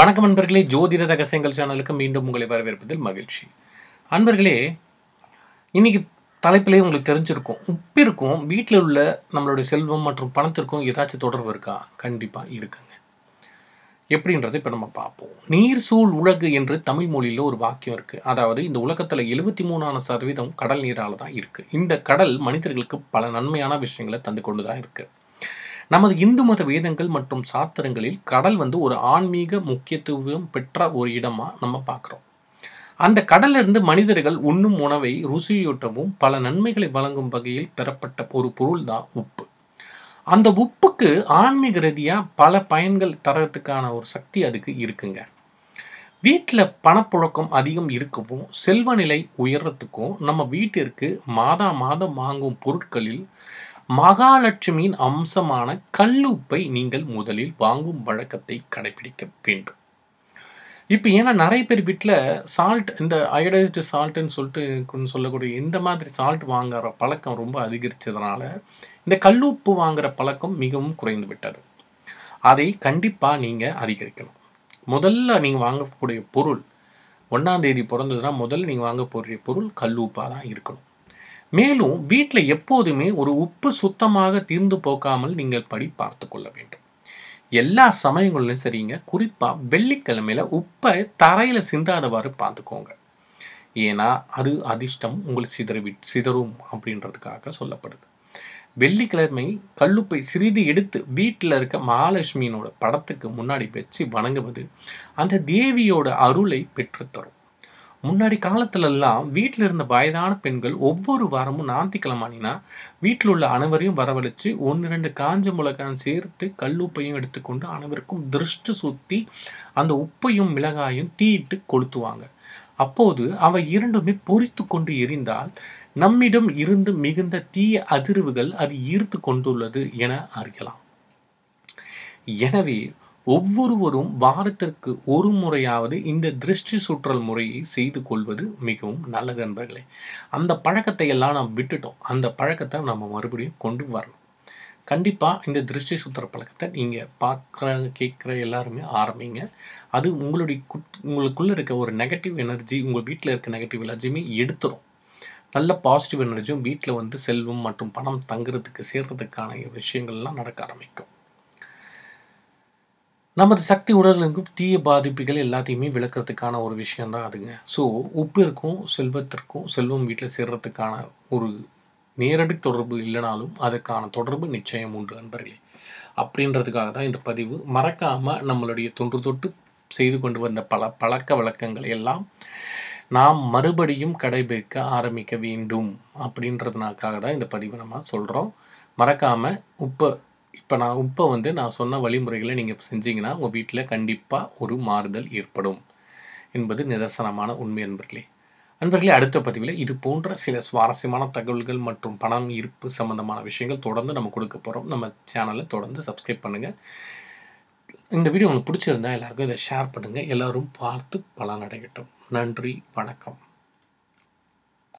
வணக்கம் அன்பர்களே ஜோதிட ரகசியங்கள் சேனலுக்கு மீண்டும் உங்களை வரவேற்பதில் மகிழ்ச்சி அன்பர்களே இன்னைக்கு தலைப்பிலே உங்களுக்கு தெரிஞ்சிருக்கும் உப்பிற்கும் வீட்டில் உள்ள நம்மளுடைய செல்வம் மற்றும் பணத்திற்கும் ஏதாச்சும் தொடர்பு இருக்கா கண்டிப்பாக இருக்குங்க எப்படின்றது இப்போ நம்ம பார்ப்போம் நீர் சூழ் உலகு என்று தமிழ் மொழியில் ஒரு வாக்கியம் இருக்குது அதாவது இந்த உலகத்தில் எழுபத்தி மூணான சதவீதம் கடல் நீரால் தான் இருக்குது இந்த கடல் மனிதர்களுக்கு பல நன்மையான விஷயங்களை தந்து கொண்டு தான் இருக்குது நமது இந்து மத வேதங்கள் மற்றும் சாத்திரங்களில் கடல் வந்து ஒரு ஆன்மீக முக்கியத்துவம் பெற்ற ஒரு இடமா நம்ம பார்க்குறோம் அந்த கடல்ல இருந்து மனிதர்கள் உண்ணும் உணவை ருசியூட்டவும் பல நன்மைகளை வழங்கும் வகையில் பெறப்பட்ட ஒரு பொருள் தான் உப்பு அந்த உப்புக்கு ஆன்மீக ரீதியாக பல பயன்கள் தரத்துக்கான ஒரு சக்தி அதுக்கு இருக்குங்க வீட்டில் பணப்புழக்கம் அதிகம் இருக்கவும் செல்வநிலை உயர்றதுக்கும் நம்ம வீட்டிற்கு மாதா மாதம் வாங்கும் பொருட்களில் மகாலட்சுமியின் அம்சமான கல்லுப்பை நீங்கள் முதலில் வாங்கும் வழக்கத்தை கடைபிடிக்க வேண்டும் இப்போ ஏன்னா நிறைய பேர் வீட்டில் சால்ட் இந்த அயடைஸ்டு சால்ட்டுன்னு சொல்லிட்டு சொல்லக்கூடிய இந்த மாதிரி சால்ட் வாங்குற பழக்கம் ரொம்ப அதிகரித்ததுனால இந்த கல்லுப்பு வாங்குற பழக்கம் மிகவும் குறைந்து விட்டது அதை கண்டிப்பாக நீங்கள் அதிகரிக்கணும் முதல்ல நீங்கள் வாங்கக்கூடிய பொருள் ஒன்றாந்தேதி பிறந்ததுன்னா முதல்ல நீங்கள் வாங்க போகிற பொருள் கல்லுப்பாக தான் இருக்கணும் மேலும் வீட்டில் எப்போதுமே ஒரு உப்பு சுத்தமாக தீர்ந்து போக்காமல் நீங்கள் படி பார்த்து கொள்ள வேண்டும் எல்லா சமயங்களிலும் சரிங்க குறிப்பாக வெள்ளிக்கிழமையில் உப்பை தரையில் சிந்தாதவாறு பார்த்துக்கோங்க ஏன்னா அது அதிர்ஷ்டம் உங்களுக்கு சிதறவி சிதறும் அப்படின்றதுக்காக சொல்லப்படுது வெள்ளிக்கிழமை கல்லுப்பை சிறிது எடுத்து வீட்டில் இருக்க மகாலட்சுமியினோட படத்துக்கு முன்னாடி வச்சு வணங்குவது அந்த தேவியோட அருளை பெற்றுத்தரும் முன்னாடி காலத்துலலாம் வீட்டில் இருந்த வயதான பெண்கள் ஒவ்வொரு வாரமும் ஞாயிற்றுக்கிழமை வீட்டில் உள்ள அனைவரையும் வரவழைச்சு ஒன்று ரெண்டு காஞ்ச மிளகாயும் சேர்த்து கல்லுப்பையும் எடுத்துக்கொண்டு அனைவருக்கும் திருஷ்டி சுற்றி அந்த உப்பையும் மிளகாயும் தீயிட்டு கொளுத்துவாங்க அப்போது அவை இரண்டுமே பொறித்து கொண்டு எரிந்தால் நம்மிடம் இருந்து மிகுந்த தீய அதிர்வுகள் அது ஈர்த்து கொண்டுள்ளது என அறியலாம் எனவே ஒவ்வொருவரும் வாரத்திற்கு ஒரு முறையாவது இந்த திருஷ்டி சுற்றல் முறையை செய்து கொள்வது மிகவும் நல்லது நண்பர்களே அந்த பழக்கத்தை எல்லாம் நாம் விட்டுட்டோம் அந்த பழக்கத்தை நம்ம மறுபடியும் கொண்டு வரணும் கண்டிப்பாக இந்த திருஷ்டி சுத்திர பழக்கத்தை நீங்கள் பார்க்குற கேட்குற எல்லாருமே ஆரம்பிங்க அது உங்களுடைய குட் உங்களுக்குள்ளே இருக்க ஒரு நெகட்டிவ் எனர்ஜி உங்கள் வீட்டில் இருக்க நெகட்டிவ் எனர்ஜியுமே எடுத்துரும் நல்ல பாசிட்டிவ் எனர்ஜியும் வீட்டில் வந்து செல்வம் மற்றும் பணம் தங்குறதுக்கு சேர்கிறதுக்கான விஷயங்கள்லாம் நடக்க ஆரம்பிக்கும் நமது சக்தி உடலுக்கும் தீய பாதிப்புகள் எல்லாத்தையுமே விளக்கிறதுக்கான ஒரு விஷயந்தான் அதுங்க ஸோ உப்பிற்கும் செல்வத்திற்கும் செல்வம் வீட்டில் சேர்றதுக்கான ஒரு நேரடி தொடர்பு இல்லைனாலும் அதற்கான தொடர்பு நிச்சயம் உண்டு நண்பர்களே அப்படின்றதுக்காக தான் இந்த பதிவு மறக்காமல் நம்மளுடைய தொன்று தொட்டு செய்து கொண்டு வந்த பல பழக்க வழக்கங்களை எல்லாம் நாம் மறுபடியும் கடைபிடிக்க ஆரம்பிக்க வேண்டும் அப்படின்றதுனாக்காக தான் இந்த பதிவு நம்ம சொல்கிறோம் மறக்காமல் உப்பை இப்போ நான் இப்போ வந்து நான் சொன்ன வழிமுறைகளை நீங்கள் செஞ்சீங்கன்னா உங்கள் வீட்டில் கண்டிப்பாக ஒரு மாறுதல் ஏற்படும் என்பது நிதர்சனமான உண்மை நண்பர்களே நண்பர்களே அடுத்த பதிவில் இது போன்ற சில சுவாரஸ்யமான தகவல்கள் மற்றும் பணம் இருப்பு சம்பந்தமான விஷயங்கள் தொடர்ந்து நம்ம கொடுக்க போகிறோம் நம்ம சேனலை தொடர்ந்து சப்ஸ்கிரைப் பண்ணுங்கள் இந்த வீடியோ உங்களுக்கு பிடிச்சிருந்தா எல்லாருக்கும் இதை ஷேர் பண்ணுங்கள் எல்லோரும் பார்த்து பலன் அடையட்டும் நன்றி வணக்கம்